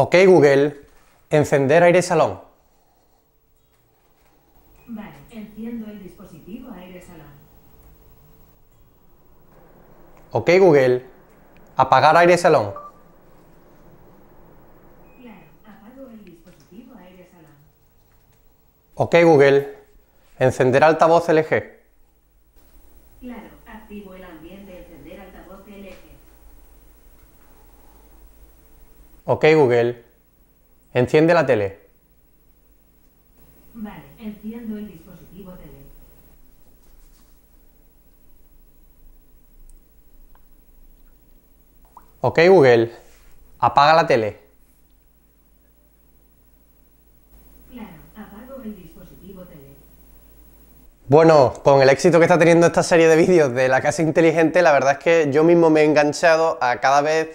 Ok Google, encender aire salón. Vale, enciendo el dispositivo aire salón. Ok Google, apagar aire salón. Claro, apago el dispositivo aire salón. Ok Google, encender altavoz LG. Claro. Ok Google, enciende la tele. Vale, enciendo el dispositivo tele. Ok Google, apaga la tele. Claro, apago el dispositivo tele. Bueno, con el éxito que está teniendo esta serie de vídeos de la casa inteligente, la verdad es que yo mismo me he enganchado a cada vez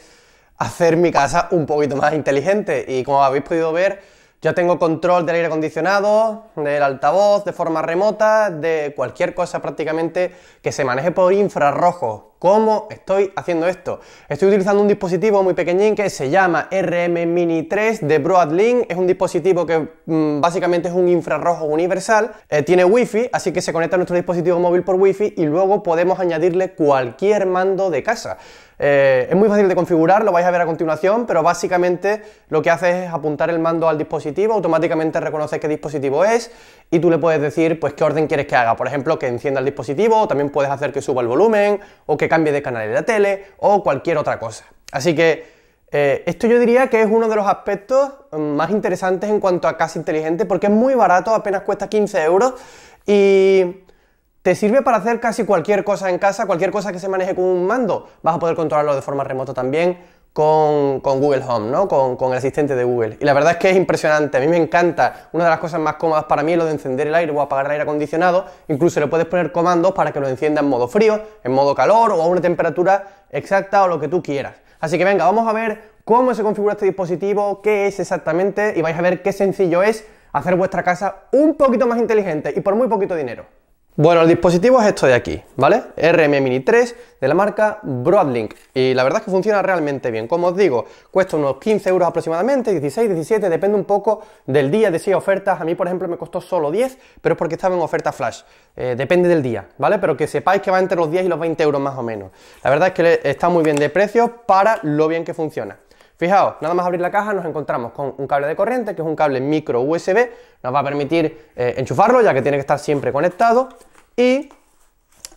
hacer mi casa un poquito más inteligente. Y como habéis podido ver, yo tengo control del aire acondicionado, del altavoz, de forma remota, de cualquier cosa prácticamente que se maneje por infrarrojo. ¿Cómo estoy haciendo esto? Estoy utilizando un dispositivo muy pequeñín que se llama RM Mini 3 de Broadlink. Es un dispositivo que mm, básicamente es un infrarrojo universal. Eh, tiene wifi, así que se conecta a nuestro dispositivo móvil por wifi y luego podemos añadirle cualquier mando de casa. Eh, es muy fácil de configurar, lo vais a ver a continuación, pero básicamente lo que haces es apuntar el mando al dispositivo, automáticamente reconoce qué dispositivo es y tú le puedes decir pues qué orden quieres que haga. Por ejemplo, que encienda el dispositivo, o también puedes hacer que suba el volumen, o que cambie de canal de la tele, o cualquier otra cosa. Así que eh, esto yo diría que es uno de los aspectos mm, más interesantes en cuanto a casa inteligente, porque es muy barato, apenas cuesta 15 euros y te sirve para hacer casi cualquier cosa en casa, cualquier cosa que se maneje con un mando. Vas a poder controlarlo de forma remota también con, Google Home, ¿no? Con, con, el asistente de Google. Y la verdad es que es impresionante, a mí me encanta. Una de las cosas más cómodas para mí es lo de encender el aire o apagar el aire acondicionado. Incluso le puedes poner comandos para que lo encienda en modo frío, en modo calor o a una temperatura exacta o lo que tú quieras. Así que venga, vamos a ver cómo se configura este dispositivo, qué es exactamente y vais a ver qué sencillo es hacer vuestra casa un poquito más inteligente y por muy poquito dinero. Bueno, el dispositivo es esto de aquí, ¿vale? RM Mini 3 de la marca Broadlink y la verdad es que funciona realmente bien. Como os digo, cuesta unos 15 euros aproximadamente, 16, 17, depende un poco del día de si hay ofertas. A mí, por ejemplo, me costó solo 10, pero es porque estaba en oferta flash. Eh, depende del día, ¿vale? Pero que sepáis que va entre los 10 y los 20 euros más o menos. La verdad es que está muy bien de precio para lo bien que funciona. Fijaos, nada más abrir la caja nos encontramos con un cable de corriente, que es un cable micro USB, nos va a permitir eh, enchufarlo ya que tiene que estar siempre conectado y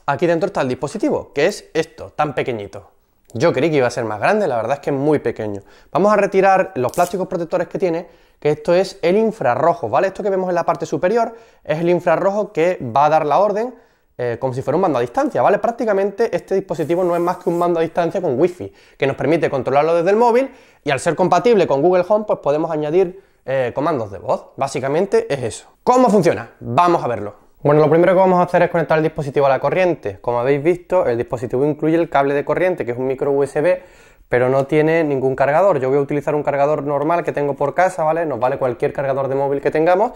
aquí dentro está el dispositivo, que es esto, tan pequeñito. Yo creí que iba a ser más grande, la verdad es que es muy pequeño. Vamos a retirar los plásticos protectores que tiene, que esto es el infrarrojo, ¿vale? Esto que vemos en la parte superior es el infrarrojo que va a dar la orden eh, como si fuera un mando a distancia, ¿vale? Prácticamente este dispositivo no es más que un mando a distancia con wifi que nos permite controlarlo desde el móvil y al ser compatible con Google Home, pues podemos añadir eh, comandos de voz. Básicamente es eso. ¿Cómo funciona? Vamos a verlo. Bueno, lo primero que vamos a hacer es conectar el dispositivo a la corriente. Como habéis visto, el dispositivo incluye el cable de corriente, que es un micro USB, pero no tiene ningún cargador. Yo voy a utilizar un cargador normal que tengo por casa, ¿vale? Nos vale cualquier cargador de móvil que tengamos,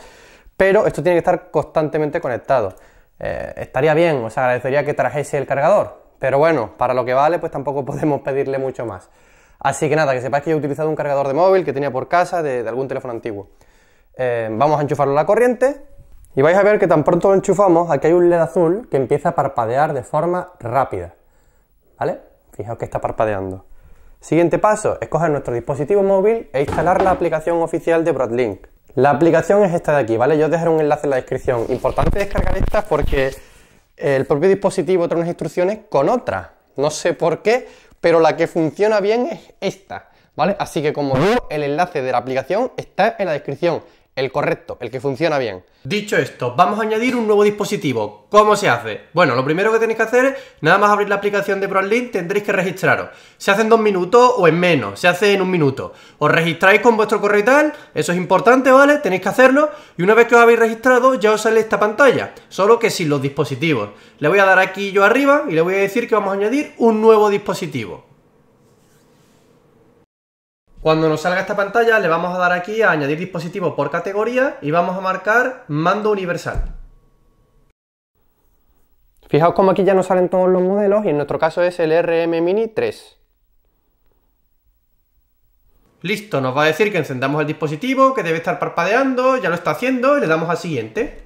pero esto tiene que estar constantemente conectado. Eh, estaría bien, os agradecería que trajese el cargador, pero bueno, para lo que vale, pues tampoco podemos pedirle mucho más. Así que nada, que sepáis que yo he utilizado un cargador de móvil que tenía por casa de, algún teléfono antiguo. Eh, vamos a enchufarlo a la corriente y vais a ver que tan pronto lo enchufamos, aquí hay un LED azul que empieza a parpadear de forma rápida. ¿Vale? Fijaos que está parpadeando. Siguiente paso es coger nuestro dispositivo móvil e instalar la aplicación oficial de Broadlink. La aplicación es esta de aquí, ¿vale? Yo os dejaré un enlace en la descripción. Importante descargar esta porque el propio dispositivo trae unas instrucciones con otra. No sé por qué, pero la que funciona bien es esta, ¿vale? Así que como digo, el enlace de la aplicación está en la descripción el correcto, el que funciona bien. Dicho esto, vamos a añadir un nuevo dispositivo. ¿Cómo se hace? Bueno, lo primero que tenéis que hacer es, nada más abrir la aplicación de ProLink, tendréis que registraros. Se hace en dos minutos o en menos, se hace en un minuto. Os registráis con vuestro correo y tal, eso es importante, ¿vale? Tenéis que hacerlo y una vez que os habéis registrado ya os sale esta pantalla, solo que sin los dispositivos. Le voy a dar aquí yo arriba y le voy a decir que vamos a añadir un nuevo dispositivo. Cuando nos salga esta pantalla le vamos a dar aquí a añadir dispositivo por categoría y vamos a marcar mando universal. Fijaos como aquí ya nos salen todos los modelos y en nuestro caso es el RM Mini 3. Listo, nos va a decir que encendamos el dispositivo, que debe estar parpadeando, ya lo está haciendo y le damos al siguiente.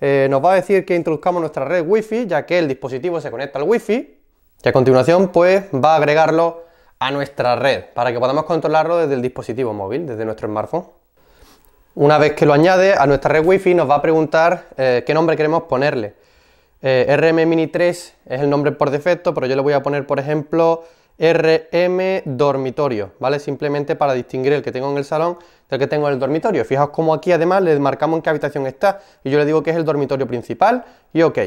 Eh, nos va a decir que introduzcamos nuestra red Wi-Fi, ya que el dispositivo se conecta al Wi-Fi. Y a continuación, pues, va a agregarlo a nuestra red para que podamos controlarlo desde el dispositivo móvil, desde nuestro smartphone. Una vez que lo añade a nuestra red wifi nos va a preguntar eh, qué nombre queremos ponerle. Eh, RM Mini 3 es el nombre por defecto, pero yo le voy a poner, por ejemplo, RM dormitorio, ¿vale? Simplemente para distinguir el que tengo en el salón del que tengo en el dormitorio. Fijaos como aquí además le marcamos en qué habitación está y yo le digo que es el dormitorio principal y ok.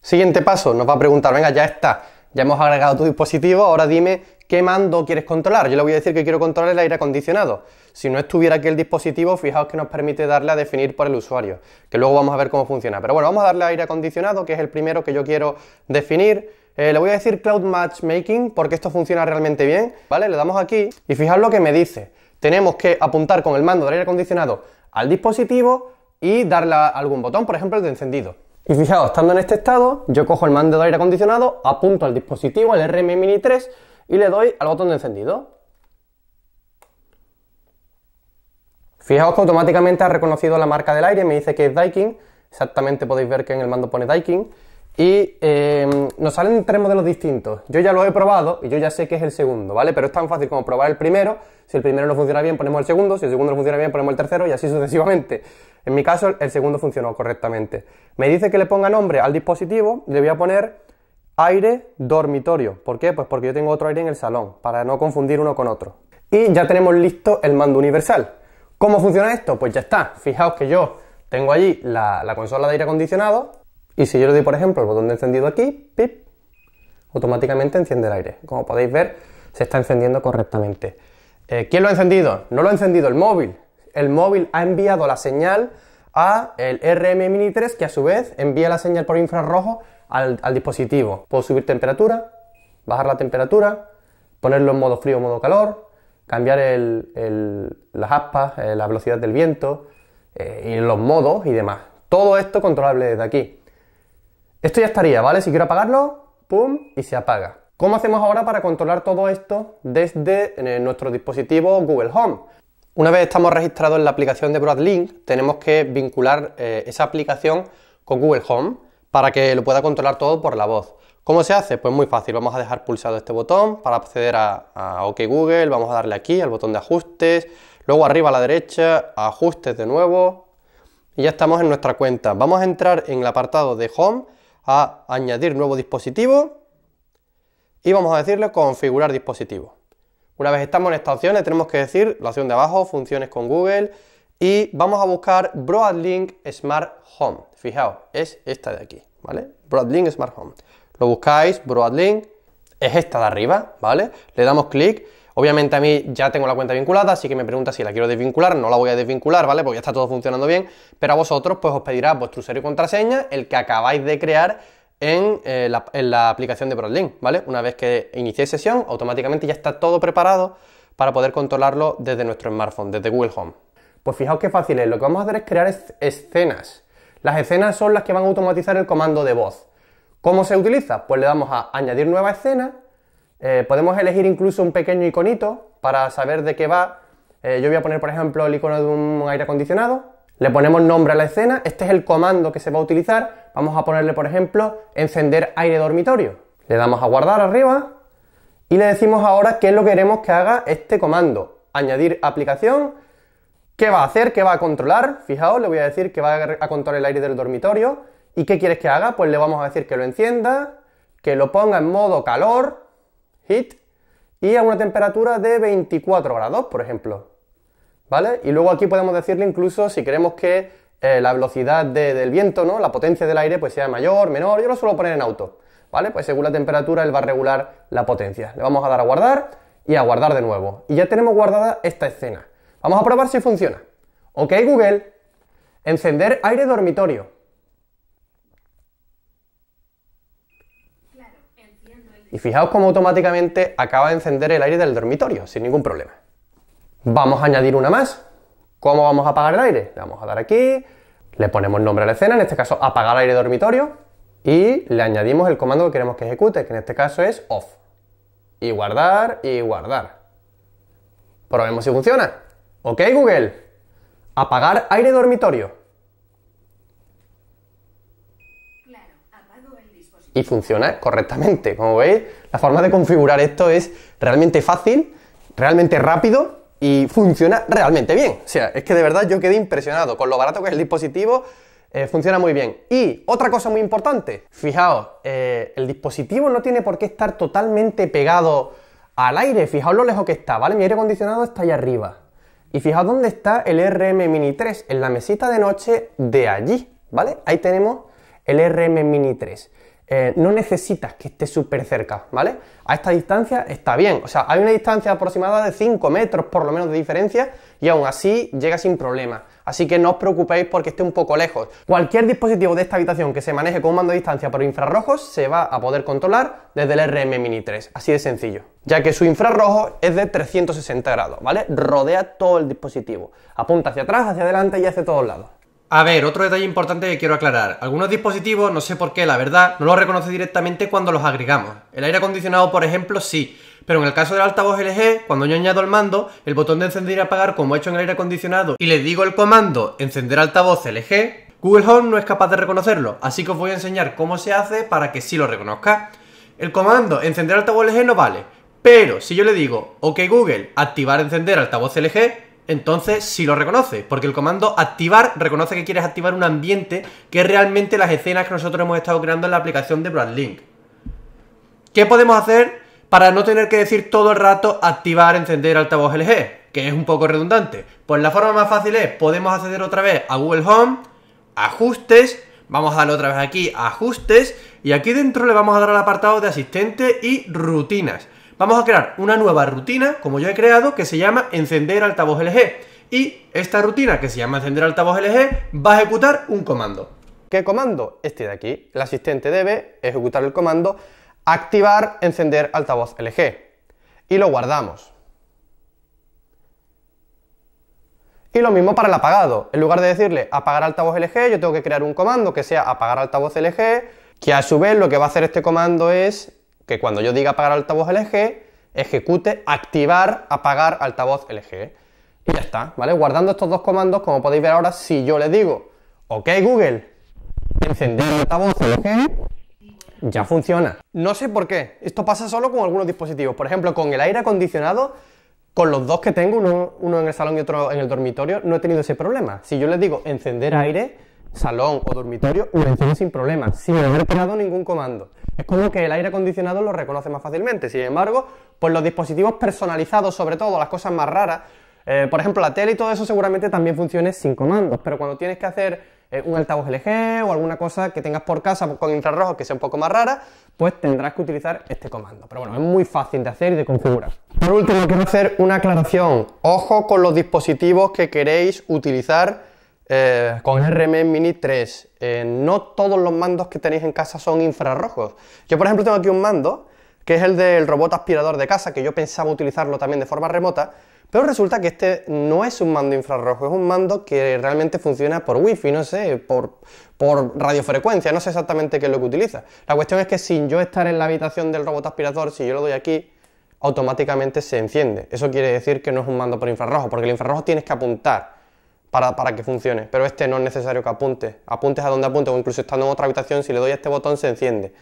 Siguiente paso, nos va a preguntar, venga, ya está, ya hemos agregado tu dispositivo, ahora dime qué mando quieres controlar. Yo le voy a decir que quiero controlar el aire acondicionado. Si no estuviera aquí el dispositivo, fijaos que nos permite darle a definir por el usuario, que luego vamos a ver cómo funciona. Pero bueno, vamos a darle aire acondicionado, que es el primero que yo quiero definir. Eh, le voy a decir Cloud Matchmaking, porque esto funciona realmente bien, ¿vale? Le damos aquí y fijaos lo que me dice. Tenemos que apuntar con el mando del aire acondicionado al dispositivo y darle a algún botón, por ejemplo el de encendido. Y fijaos, estando en este estado, yo cojo el mando de aire acondicionado, apunto al dispositivo, al RM Mini 3, y le doy al botón de encendido. Fijaos que automáticamente ha reconocido la marca del aire, me dice que es Daikin, exactamente podéis ver que en el mando pone Daikin, y em, nos salen tres modelos distintos. Yo ya lo he probado y yo ya sé que es el segundo, ¿vale? Pero es tan fácil como probar el primero, si el primero no funciona bien ponemos el segundo, si el segundo no funciona bien ponemos el tercero y así sucesivamente. En mi caso el segundo funcionó correctamente. Me dice que le ponga nombre al dispositivo, le voy a poner aire dormitorio. ¿Por qué? Pues porque yo tengo otro aire en el salón, para no confundir uno con otro. Y ya tenemos listo el mando universal. ¿Cómo funciona esto? Pues ya está. Fijaos que yo tengo allí la, consola de aire acondicionado y si yo le doy, por ejemplo, el botón de encendido aquí, pip, automáticamente enciende el aire. Como podéis ver, se está encendiendo correctamente. Eh, ¿Quién lo ha encendido? No lo ha encendido el móvil. El móvil ha enviado la señal a el RM Mini 3 que a su vez envía la señal por infrarrojo al, dispositivo. Puedo subir temperatura, bajar la temperatura, ponerlo en modo frío o modo calor, cambiar las aspas, eh, la velocidad del viento eh, y los modos y demás. Todo esto controlable desde aquí. Esto ya estaría, ¿vale? Si quiero apagarlo, ¡pum! y se apaga. ¿Cómo hacemos ahora para controlar todo esto desde eh, nuestro dispositivo Google Home? Una vez estamos registrados en la aplicación de Broadlink, tenemos que vincular esa aplicación con Google Home para que lo pueda controlar todo por la voz. ¿Cómo se hace? Pues muy fácil, vamos a dejar pulsado este botón para acceder a, OK Google, vamos a darle aquí al botón de ajustes, luego arriba a la derecha, ajustes de nuevo y ya estamos en nuestra cuenta. Vamos a entrar en el apartado de Home a añadir nuevo dispositivo y vamos a decirle configurar dispositivo. Una vez estamos en esta opción tenemos que decir la opción de abajo, funciones con Google, y vamos a buscar Broadlink Smart Home. Fijaos, es esta de aquí, ¿vale? Broadlink Smart Home. Lo buscáis, Broadlink, es esta de arriba, ¿vale? Le damos clic. Obviamente a mí ya tengo la cuenta vinculada, así que me pregunta si la quiero desvincular, no la voy a desvincular, ¿vale? Porque ya está todo funcionando bien, pero a vosotros pues os pedirá vuestro usuario y contraseña, el que acabáis de crear en, eh, en la, aplicación de Broadlink, ¿vale? Una vez que iniciéis sesión, automáticamente ya está todo preparado para poder controlarlo desde nuestro smartphone, desde Google Home. Pues fijaos qué fácil es, lo que vamos a hacer es crear escenas. Las escenas son las que van a automatizar el comando de voz. ¿Cómo se utiliza? Pues le damos a añadir nueva escena, eh, podemos elegir incluso un pequeño iconito para saber de qué va. Eh, yo voy a poner, por ejemplo, el icono de un aire acondicionado. Le ponemos nombre a la escena, este es el comando que se va a utilizar. Vamos a ponerle, por ejemplo, encender aire dormitorio. Le damos a guardar arriba y le decimos ahora qué es lo que queremos que haga este comando. Añadir aplicación ¿Qué va a hacer? ¿Qué va a controlar? Fijaos, le voy a decir que va a controlar el aire del dormitorio. ¿Y qué quieres que haga? Pues le vamos a decir que lo encienda, que lo ponga en modo calor, heat, y a una temperatura de 24 grados, por ejemplo. ¿Vale? Y luego aquí podemos decirle incluso si queremos que eh, la velocidad del viento, ¿no? La potencia del aire pues sea mayor, menor, yo lo suelo poner en auto. ¿Vale? Pues según la temperatura él va a regular la potencia. Le vamos a dar a guardar y a guardar de nuevo. Y ya tenemos guardada esta escena. Vamos a probar si funciona. Ok Google, encender aire dormitorio. Y fijaos cómo automáticamente acaba de encender el aire del dormitorio, sin ningún problema. Vamos a añadir una más. ¿Cómo vamos a apagar el aire? Le vamos a dar aquí, le ponemos nombre a la escena, en este caso apagar aire dormitorio, y le añadimos el comando que queremos que ejecute, que en este caso es off. Y guardar y guardar. Probemos si funciona. Ok Google, apagar aire dormitorio. Y funciona correctamente. Como veis, la forma de configurar esto es realmente fácil, realmente rápido y funciona realmente bien. O sea, es que de verdad yo quedé impresionado con lo barato que es el dispositivo. Eh, funciona muy bien. Y otra cosa muy importante, fijaos, eh, el dispositivo no tiene por qué estar totalmente pegado al aire. Fijaos lo lejos que está, ¿vale? Mi aire acondicionado está ahí arriba. Y fijaos dónde está el RM Mini 3, en la mesita de noche de allí, ¿vale? Ahí tenemos el RM Mini 3. Eh, no necesitas que esté súper cerca, ¿vale? A esta distancia está bien, o sea, hay una distancia aproximada de 5 metros por lo menos de diferencia y aún así llega sin problema. Así que no os preocupéis porque esté un poco lejos. Cualquier dispositivo de esta habitación que se maneje con un mando de distancia por infrarrojos se va a poder controlar desde el RM Mini 3, así de sencillo. Ya que su infrarrojo es de 360 grados, ¿vale? Rodea todo el dispositivo, apunta hacia atrás, hacia adelante y hacia todos lados. A ver, otro detalle importante que quiero aclarar. Algunos dispositivos, no sé por qué, la verdad, no los reconoce directamente cuando los agregamos. El aire acondicionado, por ejemplo, sí. Pero en el caso del altavoz LG, cuando yo añado el mando, el botón de encender y apagar como he hecho en el aire acondicionado y le digo el comando encender altavoz LG, Google Home no es capaz de reconocerlo. Así que os voy a enseñar cómo se hace para que sí lo reconozca. El comando encender altavoz LG no vale. Pero si yo le digo, ok Google, activar encender altavoz LG, entonces sí lo reconoce, porque el comando activar reconoce que quieres activar un ambiente que es realmente las escenas que nosotros hemos estado creando en la aplicación de Broadlink. ¿Qué podemos hacer para no tener que decir todo el rato activar, encender altavoz LG? Que es un poco redundante. Pues la forma más fácil es, podemos acceder otra vez a Google Home, ajustes, vamos a darle otra vez aquí, ajustes, y aquí dentro le vamos a dar al apartado de asistente y rutinas. Vamos a crear una nueva rutina, como yo he creado, que se llama encender altavoz LG. Y esta rutina, que se llama encender altavoz LG, va a ejecutar un comando. ¿Qué comando? Este de aquí. El asistente debe ejecutar el comando activar encender altavoz LG. Y lo guardamos. Y lo mismo para el apagado. En lugar de decirle apagar altavoz LG, yo tengo que crear un comando que sea apagar altavoz LG, que a su vez lo que va a hacer este comando es que cuando yo diga apagar altavoz LG, ejecute activar apagar altavoz LG. Y ya está, ¿vale? Guardando estos dos comandos, como podéis ver ahora, si yo le digo, ok Google, encender altavoz LG, ya funciona. No sé por qué, esto pasa solo con algunos dispositivos. Por ejemplo, con el aire acondicionado, con los dos que tengo, uno, en el salón y otro en el dormitorio, no he tenido ese problema. Si yo le digo encender aire, salón o dormitorio, lo enciendo sin problema, sin haber pegado ningún comando. Es como que el aire acondicionado lo reconoce más fácilmente. Sin embargo, pues los dispositivos personalizados, sobre todo las cosas más raras, eh, por ejemplo, la tele y todo eso seguramente también funcione sin comandos, pero cuando tienes que hacer eh, un altavoz LG o alguna cosa que tengas por casa con infrarrojos que sea un poco más rara, pues tendrás que utilizar este comando. Pero bueno, es muy fácil de hacer y de configurar. Por último, quiero hacer una aclaración. Ojo con los dispositivos que queréis utilizar eh, con con RM Mini 3, eh, no todos los mandos que tenéis en casa son infrarrojos. Yo, por ejemplo, tengo aquí un mando, que es el del robot aspirador de casa, que yo pensaba utilizarlo también de forma remota, pero resulta que este no es un mando infrarrojo, es un mando que realmente funciona por wifi, no sé, por, por radiofrecuencia, no sé exactamente qué es lo que utiliza. La cuestión es que sin yo estar en la habitación del robot aspirador, si yo lo doy aquí, automáticamente se enciende. Eso quiere decir que no es un mando por infrarrojo, porque el infrarrojo tienes que apuntar para, que funcione, pero este no es necesario que apunte, apuntes a donde apunte o incluso estando en otra habitación, si le doy a este botón se enciende.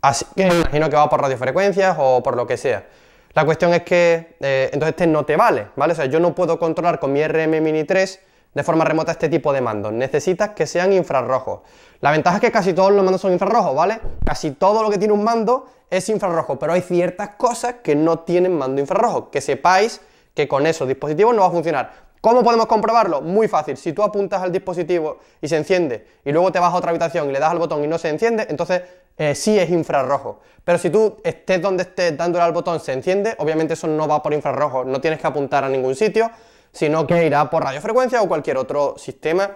Así que imagino que va por radiofrecuencias o por lo que sea. La cuestión es que eh, entonces este no te vale, ¿vale? O sea, yo no puedo controlar con mi RM Mini 3 de forma remota este tipo de mandos. Necesitas que sean infrarrojos. La ventaja es que casi todos los mandos son infrarrojos, ¿vale? Casi todo lo que tiene un mando es infrarrojo, pero hay ciertas cosas que no tienen mando infrarrojo. Que sepáis que con esos dispositivos no va a funcionar. ¿Cómo podemos comprobarlo? Muy fácil. Si tú apuntas al dispositivo y se enciende y luego te vas a otra habitación y le das al botón y no se enciende, entonces eh, sí es infrarrojo. Pero si tú estés donde estés dándole al botón se enciende, obviamente eso no va por infrarrojo, no tienes que apuntar a ningún sitio, sino que irá por radiofrecuencia o cualquier otro sistema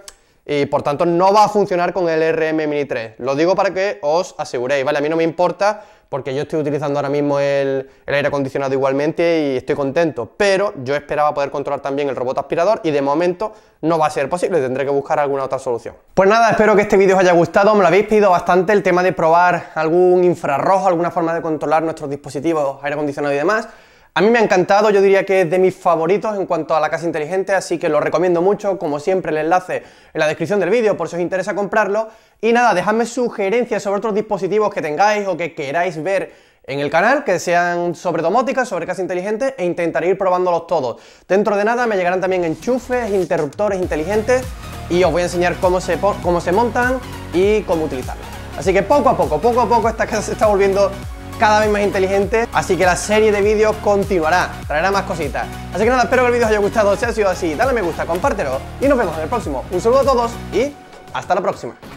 y por tanto no va a funcionar con el RM Mini 3. Lo digo para que os aseguréis, ¿vale? A mí no me importa porque yo estoy utilizando ahora mismo el, aire acondicionado igualmente y estoy contento, pero yo esperaba poder controlar también el robot aspirador y de momento no va a ser posible, tendré que buscar alguna otra solución. Pues nada, espero que este vídeo os haya gustado, me lo habéis pedido bastante el tema de probar algún infrarrojo, alguna forma de controlar nuestros dispositivos, aire acondicionado y demás, a mí me ha encantado, yo diría que es de mis favoritos en cuanto a la casa inteligente, así que lo recomiendo mucho, como siempre el enlace en la descripción del vídeo por si os interesa comprarlo. Y nada, dejadme sugerencias sobre otros dispositivos que tengáis o que queráis ver en el canal, que sean sobre domótica, sobre casa inteligente e intentaré ir probándolos todos. Dentro de nada me llegarán también enchufes, interruptores inteligentes y os voy a enseñar cómo se, cómo se montan y cómo utilizarlos. Así que poco a poco, poco a poco esta casa se está volviendo cada vez más inteligente, así que la serie de vídeos continuará, traerá más cositas. Así que nada, espero que el vídeo os haya gustado, si ha sido así, dale me gusta, compártelo y nos vemos en el próximo. Un saludo a todos y hasta la próxima.